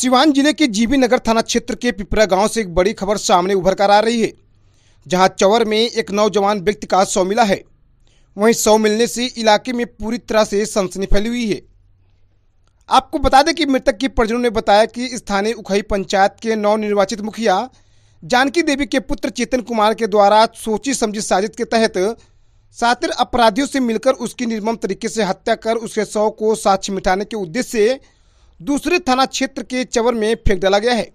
सिवान जिले के जीबी नगर थाना क्षेत्र के पिपरा गांव से एक बड़ी खबर सामने उभर कर आ रही है जहां चवर में एक नौजवान व्यक्ति का शव मिला है वहीं शव मिलने से इलाके में पूरी तरह से सनसनी फैली हुई है आपको बता दें कि मृतक के परिजनों ने बताया कि स्थानीय उखई पंचायत के निर्वाचित मुखिया जानकी देवी के पुत्र चेतन कुमार के द्वारा सोची समझी साजिश के तहत सातिर अपराधियों से मिलकर उसकी निर्मम तरीके से हत्या कर उसके शव को साक्ष मिटाने के उद्देश्य से दूसरे थाना क्षेत्र के चवर में फेंक डाला गया है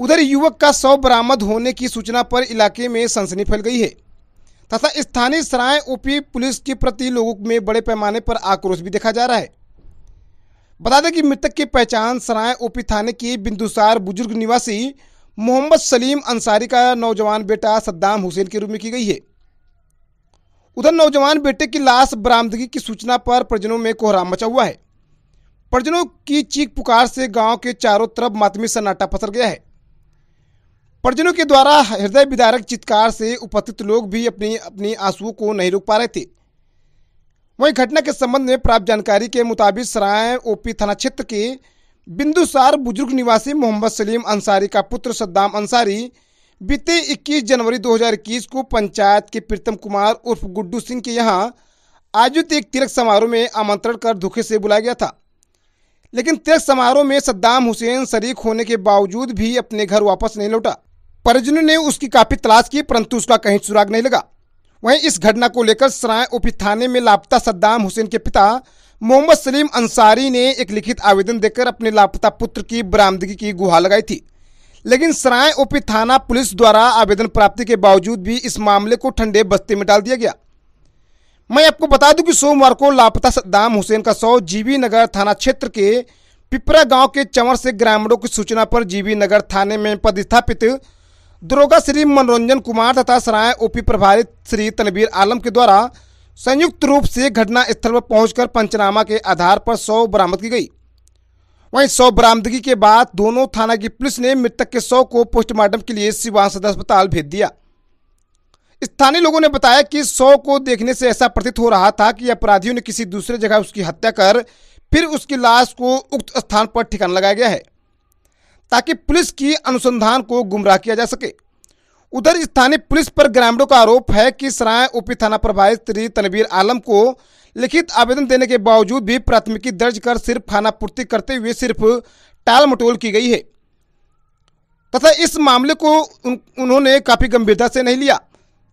उधर युवक का शव बरामद होने की सूचना पर इलाके में सनसनी फैल गई है तथा स्थानीय सराय ओपी पुलिस के प्रति लोगों में बड़े पैमाने पर आक्रोश भी देखा जा रहा है बता दें कि मृतक की पहचान सराय ओपी थाने के बिंदुसार बुजुर्ग निवासी मोहम्मद सलीम अंसारी का नौजवान बेटा सद्दाम हुसैन के रूप में की गई है उधर नौजवान बेटे की लाश बरामदगी की सूचना पर परिजनों में कोहराम मचा हुआ है परिजनों की चीख पुकार से गांव के चारों तरफ मातमी सन्नाटा पसर गया है परिजनों के द्वारा हृदय विदारक चित्कार से उपस्थित लोग भी अपनी अपनी आंसुओं को नहीं रोक पा रहे थे वहीं घटना के संबंध में प्राप्त जानकारी के मुताबिक सराय ओपी थाना क्षेत्र के बिंदुसार बुजुर्ग निवासी मोहम्मद सलीम अंसारी का पुत्र सद्दाम अंसारी बीते 21 जनवरी 2021 को पंचायत के प्रीतम कुमार उर्फ गुड्डू सिंह के यहाँ आयोजित एक तिलक समारोह में आमंत्रण कर धोखे से बुलाया गया था लेकिन त्याग समारोह में सद्दाम हुसैन शरीक होने के बावजूद भी अपने घर वापस नहीं लौटा परिजनों ने उसकी काफी तलाश की परंतु उसका कहीं सुराग नहीं लगा वहीं इस घटना को लेकर सराय उप थाने में लापता सद्दाम हुसैन के पिता मोहम्मद सलीम अंसारी ने एक लिखित आवेदन देकर अपने लापता पुत्र की बरामदगी की गुहा लगाई थी लेकिन सराय ओपी थाना पुलिस द्वारा आवेदन प्राप्ति के बावजूद भी इस मामले को ठंडे बस्ते में डाल दिया गया मैं आपको बता दूं कि सोमवार को लापता सद्दाम हुसैन का शव जीबी नगर थाना क्षेत्र के पिपरा गांव के चंवर से ग्रामीणों की सूचना पर जीबी नगर थाने में पदस्थापित दरोगा श्री मनोरंजन कुमार तथा सराय ओपी प्रभारी श्री तनवीर आलम के द्वारा संयुक्त रूप से घटना स्थल पर पहुंचकर पंचनामा के आधार पर शव बरामद की गई वहीं शव बरामदगी के बाद दोनों थाना की पुलिस ने मृतक के शव को पोस्टमार्टम के लिए सिवान सदर अस्पताल भेज दिया स्थानीय लोगों ने बताया कि शव को देखने से ऐसा प्रतीत हो रहा था कि अपराधियों ने किसी दूसरे जगह उसकी हत्या कर फिर उसकी लाश को उक्त स्थान पर ठिकाना लगाया गया है ताकि पुलिस की अनुसंधान को गुमराह किया जा सके उधर स्थानीय पुलिस पर ग्रामीणों का आरोप है कि सराय ओपी थाना प्रभारी श्री तनवीर आलम को लिखित आवेदन देने के बावजूद भी प्राथमिकी दर्ज कर सिर्फ खाना पूर्ति करते हुए सिर्फ टाल मटोल की गई है तथा इस मामले को उन, उन्होंने काफी गंभीरता से नहीं लिया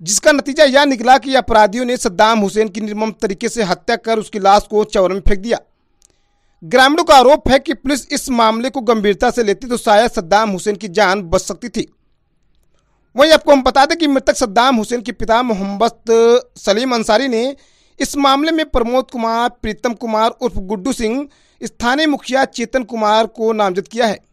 जिसका नतीजा यह निकला कि अपराधियों ने सद्दाम हुसैन की निर्मम तरीके से हत्या कर उसकी लाश को चवर में फेंक दिया ग्रामीणों का आरोप है कि पुलिस इस मामले को गंभीरता से लेती तो शायद सद्दाम हुसैन की जान बच सकती थी वहीं आपको हम बता दें कि मृतक सद्दाम हुसैन के पिता मोहम्मद सलीम अंसारी ने इस मामले में प्रमोद कुमार प्रीतम कुमार उर्फ गुड्डू सिंह स्थानीय मुखिया चेतन कुमार को नामजद किया है